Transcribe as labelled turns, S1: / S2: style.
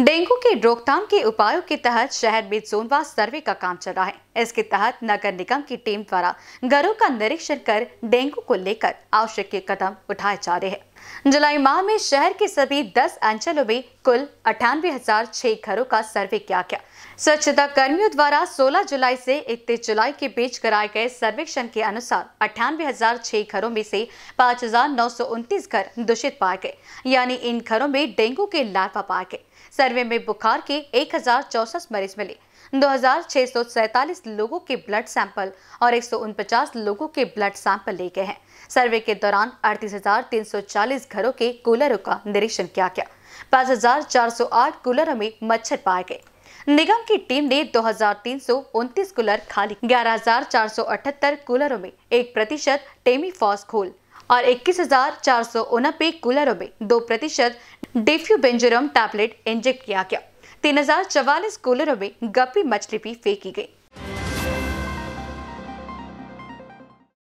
S1: dengue के रोकथाम के उपायों के तहत शहर में जोनवा सर्वे का काम चल रहा है इसके तहत नगर निगम की टीम द्वारा घरों का निरीक्षण कर डेंगू को लेकर आवश्यक कदम उठाए जा रहे हैं जुलाई माह में शहर के सभी 10 अंचलों में कुल अठानवे हजार छह घरों का सर्वे किया गया स्वच्छता कर्मियों द्वारा 16 जुलाई से इकतीस जुलाई के बीच कराए गए सर्वेक्षण के अनुसार अठानवे हजार छह घरों में से पाँच हजार नौ सौ उनतीस घर दूषित पाए गए यानी इन घरों में डेंगू के लार्वा पाए गए सर्वे में बुखार के एक हजार चौसठ मरीज मिले दो लोगों के ब्लड सैंपल और एक लोगों के ब्लड सैंपल ले गए हैं सर्वे के दौरान अड़तीस घरों के कूलरों का निरीक्षण किया गया पांच कूलरों में मच्छर पाए गए निगम की टीम ने दो कूलर खाली 11,478 कूलरों में एक प्रतिशत टेमीफॉस घोल और इक्कीस कूलरों में दो प्रतिशत डेफ्यूबेंजरम टैबलेट इंजेक्ट किया गया तीन हजार चवालीस कूलरों में गप्पी मछली भी फेंकी गई